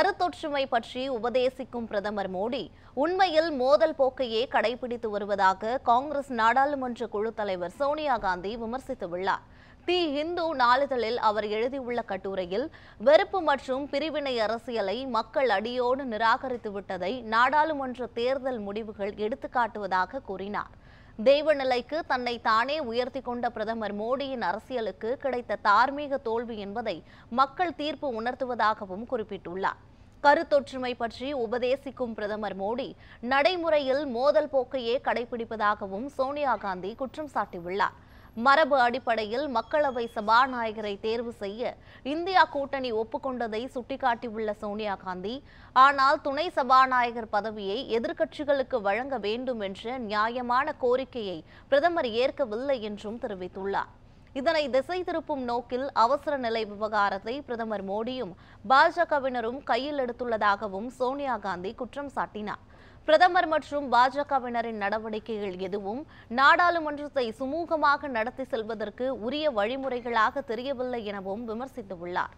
கருத்தொற்றுமை பற்றி உபதேசிக்கும் பிரதமர் மோடி உண்மையில் மோதல் போக்கையே கடைபிடித்து வருவதாக காங்கிரஸ் நாடாளுமன்ற குழு தலைவர் சோனியா காந்தி விமர்சித்துள்ளார் தி இந்து நாளிதழில் அவர் எழுதியுள்ள கட்டுரையில் வெறுப்பு மற்றும் பிரிவினை அரசியலை மக்கள் அடியோடு நிராகரித்து விட்டதை நாடாளுமன்ற தேர்தல் முடிவுகள் எடுத்துக்காட்டுவதாக கூறினார் தெய்வநிலைக்கு தன்னை தானே உயர்த்தி கொண்ட பிரதமர் மோடியின் அரசியலுக்கு கிடைத்த தார்மீக தோல்வி என்பதை மக்கள் தீர்ப்பு உணர்த்துவதாகவும் குறிப்பிட்டுள்ளார் கருத்தொற்றுமை பற்றி உபதேசிக்கும் பிரதமர் மோடி நடைமுறையில் மோதல் போக்கையே கடைபிடிப்பதாகவும் சோனியா காந்தி குற்றம் சாட்டியுள்ளார் மரபு அடிப்படையில் மக்களவை சபாநாயகரை தேர்வு செய்ய இந்தியா கூட்டணி ஒப்புக்கொண்டதை சுட்டிக்காட்டியுள்ள சோனியா காந்தி ஆனால் துணை சபாநாயகர் பதவியை எதிர்க்கட்சிகளுக்கு வழங்க வேண்டும் என்ற நியாயமான கோரிக்கையை பிரதமர் ஏற்கவில்லை என்றும் தெரிவித்துள்ளார் இதனை திசை திருப்பும் நோக்கில் அவசர நிலை விவகாரத்தை பிரதமர் மோடியும் பாஜகவினரும் கையில் எடுத்துள்ளதாகவும் சோனியா காந்தி குற்றம் சாட்டினார் பிரதமர் மற்றும் பாஜகவினரின் நடவடிக்கைகள் எதுவும் நாடாளுமன்றத்தை சுமூகமாக நடத்தி செல்வதற்கு உரிய வழிமுறைகளாக தெரியவில்லை எனவும் விமர்சித்துள்ளார்